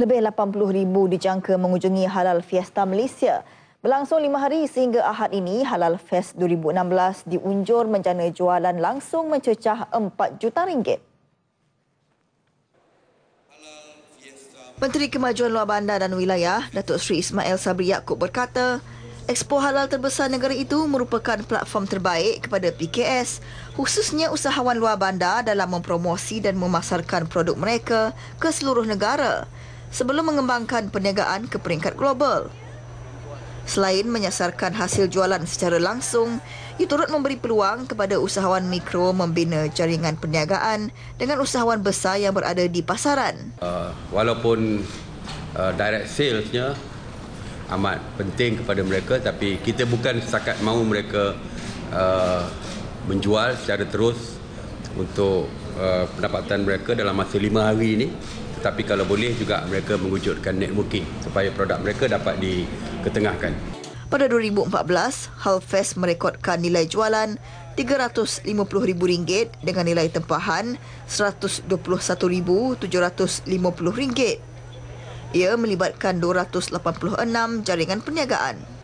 lebih 80,000 dijangka mengunjungi Halal Fiesta Malaysia. Berlangsung lima hari sehingga ahad ini, Halal Fest 2016 diunjur menjana jualan langsung mencecah 4 juta ringgit. Menteri Kemajuan Luar Bandar dan Wilayah, Datuk Sri Ismail Sabri Yaakob berkata, Expo Halal terbesar negara itu merupakan platform terbaik kepada PKS, khususnya usahawan luar bandar dalam mempromosi dan memasarkan produk mereka ke seluruh negara sebelum mengembangkan perniagaan ke peringkat global. Selain menyasarkan hasil jualan secara langsung, ia turut memberi peluang kepada usahawan mikro membina jaringan perniagaan dengan usahawan besar yang berada di pasaran. Uh, walaupun uh, direct salesnya amat penting kepada mereka tapi kita bukan setakat mahu mereka uh, menjual secara terus untuk uh, pendapatan mereka dalam masa lima hari ini tapi kalau boleh juga mereka mengujudkan networking supaya produk mereka dapat diketengahkan. Pada 2014, Halfest merekodkan nilai jualan RM350,000 dengan nilai tempahan RM121,750. Ia melibatkan 286 jaringan perniagaan.